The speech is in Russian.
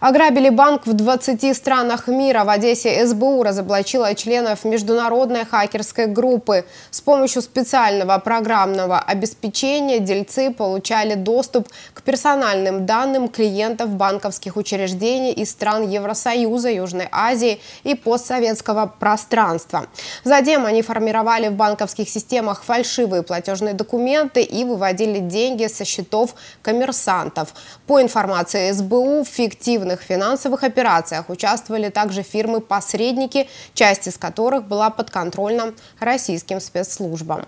Ограбили банк в 20 странах мира. В Одессе СБУ разоблачила членов международной хакерской группы. С помощью специального программного обеспечения дельцы получали доступ к персональным данным клиентов банковских учреждений из стран Евросоюза, Южной Азии и постсоветского пространства. Затем они формировали в банковских системах фальшивые платежные документы и выводили деньги со счетов коммерсантов. По информации СБУ, фиктивно спекулятивных финансовых операциях участвовали также фирмы-посредники, часть из которых была подконтрольна российским спецслужбам.